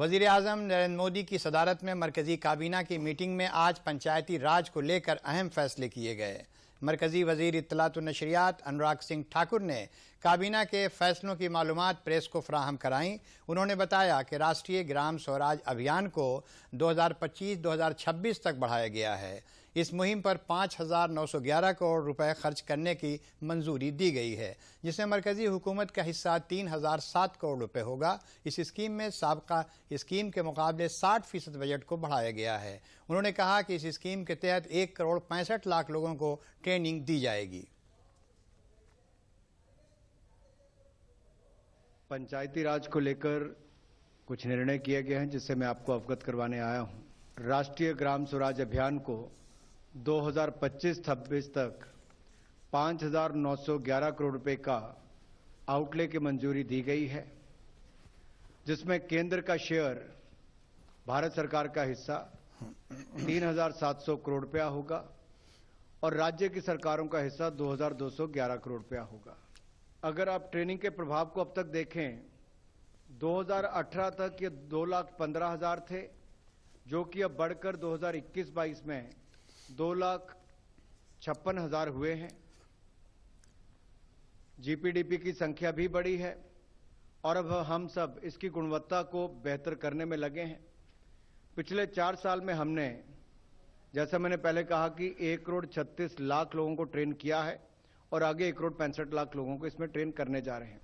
वजीर अजम नरेंद्र मोदी की सदारत में मरकजी काबीना की मीटिंग में आज पंचायती राज को लेकर अहम फैसले किए गए मरकजी वजीर इतलात नशरियात अनुराग सिंह ठाकुर ने काबीना के फैसलों की मालूम प्रेस को फ्राहम कराई उन्होंने बताया कि राष्ट्रीय ग्राम स्वराज अभियान को 2025-2026 तक बढ़ाया गया है इस मुहिम पर 5,911 करोड़ रुपए खर्च करने की मंजूरी दी गई है जिसमें मरकजी हुकूमत का हिस्सा 3,007 करोड़ रुपए होगा इस स्कीम में सबका स्कीम के मुकाबले 60 फीसद बजट को बढ़ाया गया है उन्होंने कहा कि इस स्कीम के तहत एक करोड़ पैंसठ लाख लोगों को ट्रेनिंग दी जाएगी पंचायती राज को लेकर कुछ निर्णय किए गए हैं जिससे मैं आपको अवगत करवाने आया हूं राष्ट्रीय ग्राम स्वराज अभियान को 2025 हजार तक 5,911 करोड़ रुपए का आउटले की मंजूरी दी गई है जिसमें केंद्र का शेयर भारत सरकार का हिस्सा 3,700 करोड़ रुपया होगा और राज्य की सरकारों का हिस्सा 2,211 करोड़ रुपया होगा अगर आप ट्रेनिंग के प्रभाव को अब तक देखें 2018 तक ये दो लाख पंद्रह हजार थे जो कि अब बढ़कर 2021-22 में दो लाख छप्पन हजार हुए हैं जीपीडीपी की संख्या भी बढ़ी है और अब हम सब इसकी गुणवत्ता को बेहतर करने में लगे हैं पिछले चार साल में हमने जैसा मैंने पहले कहा कि एक करोड़ छत्तीस लाख लोगों को ट्रेन किया है और आगे एक करोड़ पैंसठ लाख लोगों को इसमें ट्रेन करने जा रहे हैं